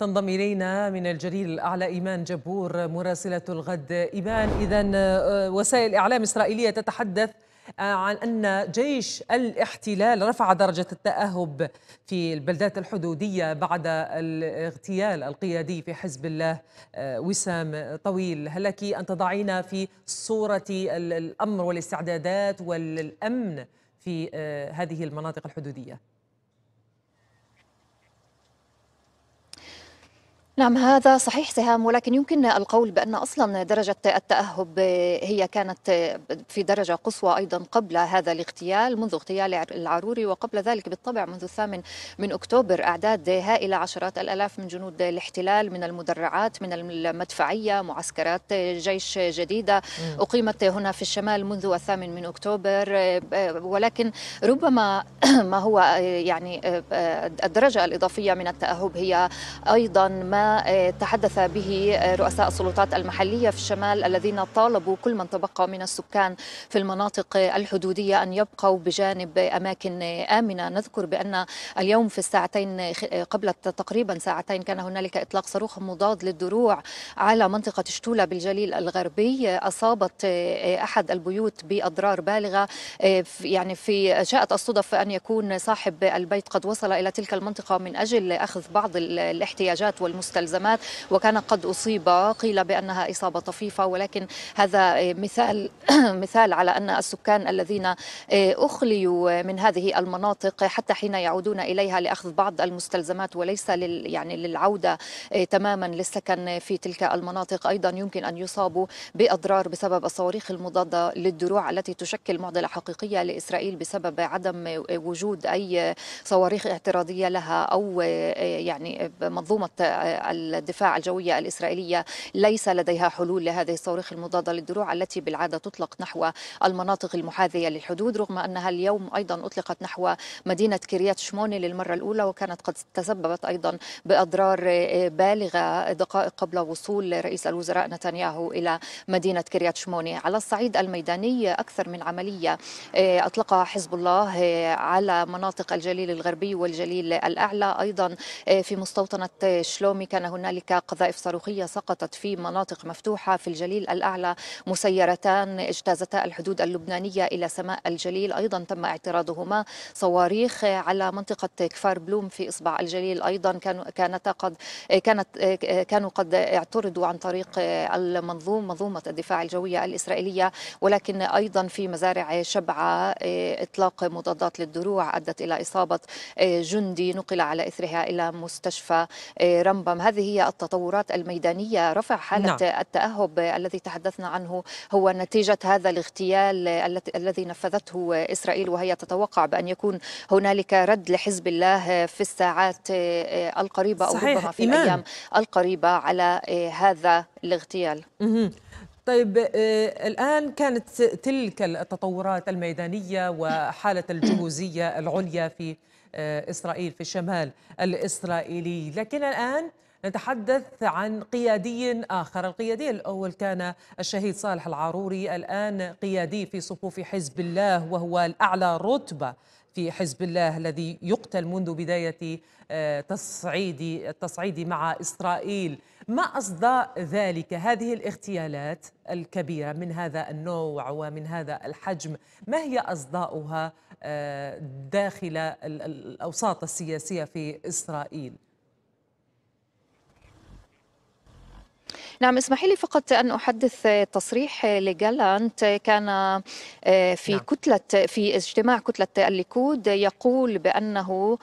تنضم إلينا من الجليل الأعلى إيمان جبور مراسلة الغد إيمان إذا آه، وسائل إعلام إسرائيلية تتحدث آه، عن أن جيش الاحتلال رفع درجة التأهب في البلدات الحدودية بعد الاغتيال القيادي في حزب الله آه، وسام طويل هل لك أن تضعينا في صورة الأمر والاستعدادات والأمن في هذه المناطق الحدودية؟ نعم هذا صحيح سهام ولكن يمكن القول بأن أصلا درجة التأهب هي كانت في درجة قصوى أيضا قبل هذا الاغتيال منذ اغتيال العروري وقبل ذلك بالطبع منذ الثامن من أكتوبر أعداد هائلة عشرات الألاف من جنود الاحتلال من المدرعات من المدفعية معسكرات جيش جديدة أقيمت هنا في الشمال منذ الثامن من أكتوبر ولكن ربما ما هو يعني الدرجة الإضافية من التأهب هي أيضا ما تحدث به رؤساء السلطات المحلية في الشمال الذين طالبوا كل من تبقى من السكان في المناطق الحدودية أن يبقوا بجانب أماكن آمنة نذكر بأن اليوم في الساعتين قبل تقريبا ساعتين كان هنالك إطلاق صاروخ مضاد للدروع على منطقة شتولة بالجليل الغربي أصابت أحد البيوت بأضرار بالغة يعني في شاءت الصدف أن يكون صاحب البيت قد وصل إلى تلك المنطقة من أجل أخذ بعض الاحتياجات والمستلزمات المستلزمات وكان قد أصيب قيل بأنها إصابة طفيفة ولكن هذا مثال مثال على أن السكان الذين آه، أخليوا من هذه المناطق حتى حين يعودون إليها لأخذ بعض المستلزمات وليس لل يعني للعودة آه، تماما للسكن في تلك المناطق أيضا يمكن أن يصابوا بأضرار بسبب الصواريخ المضادة للدروع التي تشكل معضلة حقيقية لإسرائيل بسبب عدم آه، وجود أي صواريخ اعتراضية لها أو يعني منظومة الدفاع الجوية الإسرائيلية ليس لديها حلول لهذه الصواريخ المضادة للدروع التي بالعادة تطلق نحو المناطق المحاذية للحدود رغم أنها اليوم أيضا أطلقت نحو مدينة كريات شموني للمرة الأولى وكانت قد تسببت أيضا بأضرار بالغة دقائق قبل وصول رئيس الوزراء نتنياهو إلى مدينة كريات شموني على الصعيد الميداني أكثر من عملية أطلقها حزب الله على مناطق الجليل الغربي والجليل الأعلى أيضا في مستوطنة شلومي كان هنالك قذائف صاروخية سقطت في مناطق مفتوحة في الجليل الأعلى مسيرتان اجتازتا الحدود اللبنانية إلى سماء الجليل أيضا تم اعتراضهما صواريخ على منطقة كفار بلوم في إصبع الجليل أيضا كانوا كانت قد كانت كانوا قد اعترضوا عن طريق المنظوم منظومة الدفاع الجوية الإسرائيلية ولكن أيضا في مزارع شبعة إطلاق مضادات للدروع أدت إلى إصابة جندي نقل على إثرها إلى مستشفى رمبم نعم، هذه هي التطورات الميدانية رفع حالة نعم. التأهب الذي تحدثنا عنه هو نتيجة هذا الاغتيال الذي نفذته إسرائيل وهي تتوقع بأن يكون هنالك رد لحزب الله في الساعات آه، آه، القريبة أو صحيح. ربما في إيمان. الأيام القريبة على آه، هذا الاغتيال مه. طيب الآن كانت تلك التطورات الميدانية وحالة الجهوزية العليا في إسرائيل في الشمال الإسرائيلي لكن الآن نتحدث عن قيادي آخر القيادي الأول كان الشهيد صالح العاروري الآن قيادي في صفوف حزب الله وهو الأعلى رتبة في حزب الله الذي يقتل منذ بداية آه، تصعيد التصعيد مع إسرائيل ما أصداء ذلك هذه الاغتيالات الكبيرة من هذا النوع ومن هذا الحجم ما هي أصداؤها آه، داخل الأوساط السياسية في إسرائيل؟ نعم اسمحي لي فقط ان احدث تصريح لجالانت كان آه، في نعم. كتله في اجتماع كتله الليكود يقول بانه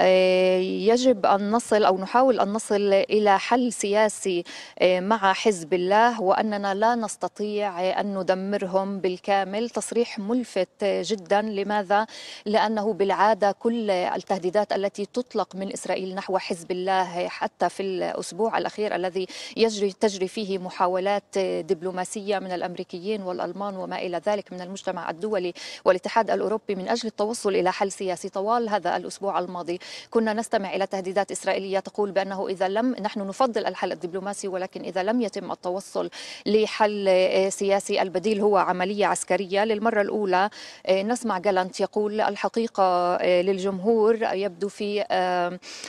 آه، يجب أن نصل أو نحاول أن نصل إلى حل سياسي آه، مع حزب الله وأننا لا نستطيع أن ندمرهم بالكامل تصريح ملفت جدا لماذا؟ لأنه بالعادة كل التهديدات التي تطلق من إسرائيل نحو حزب الله حتى في الأسبوع الأخير الذي يجري تجري فيه محاولات دبلوماسية من الأمريكيين والألمان وما إلى ذلك من المجتمع الدولي والاتحاد الأوروبي من أجل التوصل إلى حل سياسي طوال هذا الأسبوع الماضي كنا نستمع إلى تهديدات إسرائيلية تقول بأنه إذا لم نحن نفضل الحل الدبلوماسي ولكن إذا لم يتم التوصل لحل آه، سياسي البديل هو عملية عسكرية للمرة الأولى آه، نسمع جالانت يقول الحقيقة آه، للجمهور يبدو في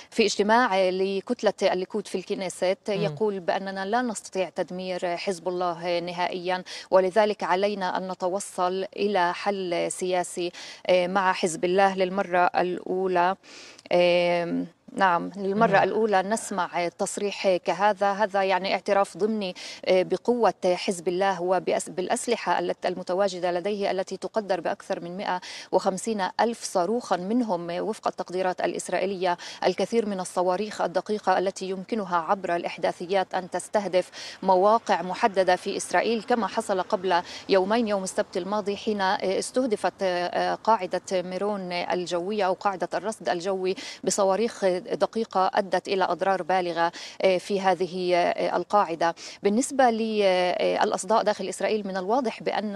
في اجتماع لكتلة الليكود في الكنيست يقول بأننا لا نستطيع تدمير حزب الله نهائيا ولذلك علينا أن نتوصل إلى حل سياسي مع حزب الله للمرة الأولى Um, نعم للمرة الأولى نسمع تصريح كهذا هذا يعني اعتراف ضمني آه، بقوة حزب الله وبالأسلحة المتواجدة لديه التي تقدر بأكثر من 150 ألف صاروخا منهم وفق التقديرات الإسرائيلية الكثير من الصواريخ الدقيقة التي يمكنها عبر الإحداثيات أن تستهدف مواقع محددة في إسرائيل كما حصل قبل يومين يوم السبت الماضي حين آه، استهدفت آه، قاعدة ميرون الجوية أو قاعدة الرصد الجوي بصواريخ دقيقة أدت إلى أضرار بالغة آه، في هذه آه، القاعدة بالنسبة للأصداء آه، داخل إسرائيل من الواضح بأن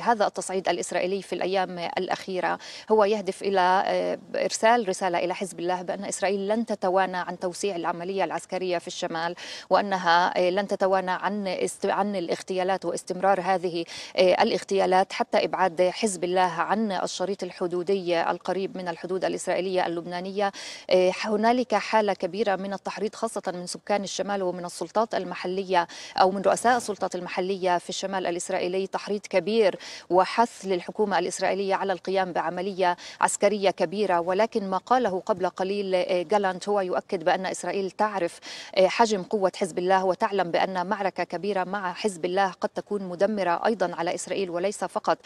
هذا التصعيد الإسرائيلي في الأيام الأخيرة هو يهدف إلى إرسال رسالة إلى حزب الله بأن إسرائيل لن تتوانى عن توسيع العملية العسكرية في الشمال وأنها لن تتوانى عن عن الاغتيالات واستمرار هذه الاغتيالات حتى إبعاد حزب الله عن الشريط الحدودي القريب من الحدود الإسرائيلية اللبنانية هنالك حالة كبيرة من التحريض خاصة من سكان الشمال ومن السلطات المحلية أو من رؤساء السلطات المحلية في الشمال الإسرائيلي تحريض كبير وحث للحكومة الإسرائيلية على القيام بعملية عسكرية كبيرة ولكن ما قاله قبل قليل جالانت هو يؤكد بأن إسرائيل تعرف حجم قوة حزب الله وتعلم بأن معركة كبيرة مع حزب الله قد تكون مدمرة أيضا على إسرائيل وليس فقط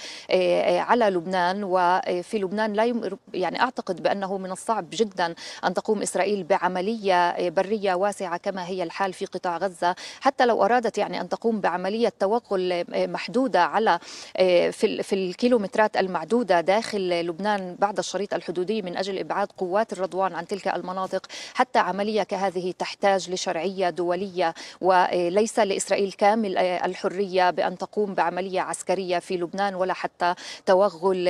على لبنان وفي لبنان لا يعني أعتقد بأنه من الصعب جدا أن تقوم تقوم إسرائيل بعملية برية واسعة كما هي الحال في قطاع غزة حتى لو أرادت يعني أن تقوم بعملية توغل آه، محدودة على آه، في في الكيلومترات المعدودة داخل لبنان بعد الشريط الحدودي من أجل إبعاد قوات الرضوان عن تلك المناطق حتى عملية كهذه تحتاج لشرعية دولية وليس لإسرائيل كامل آه، الحرية بأن تقوم بعملية عسكرية في لبنان ولا حتى توغل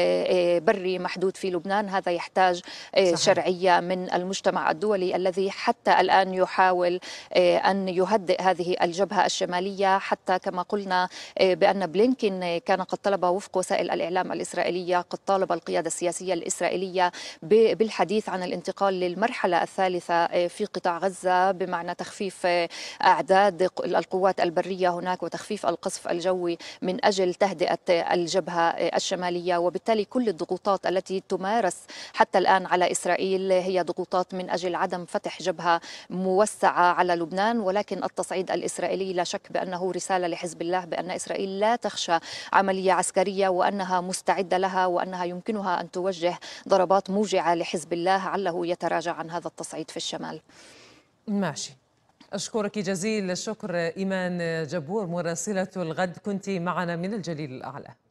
بري محدود في لبنان هذا يحتاج صحيح. شرعية من المجتمع المجتمع الدولي الذي حتى الآن يحاول آه، أن يهدئ هذه الجبهة الشمالية حتى كما قلنا آه، بأن بلينكين كان قد طلب وفق وسائل الإعلام الإسرائيلية قد طالب القيادة السياسية الإسرائيلية بالحديث عن الانتقال للمرحلة الثالثة آه، في قطاع غزة بمعنى تخفيف أعداد القوات البرية هناك وتخفيف القصف الجوي من أجل تهدئة الجبهة الشمالية وبالتالي كل الضغوطات التي تمارس حتى الآن على إسرائيل هي ضغوطات من أجل عدم فتح جبهة موسعة على لبنان ولكن التصعيد الإسرائيلي لا شك بأنه رسالة لحزب الله بأن إسرائيل لا تخشى عملية عسكرية وأنها مستعدة لها وأنها يمكنها أن توجه ضربات موجعة لحزب الله علّه يتراجع عن هذا التصعيد في الشمال ماشي أشكرك جزيل الشكر إيمان جبور مراسلة الغد كنت معنا من الجليل الأعلى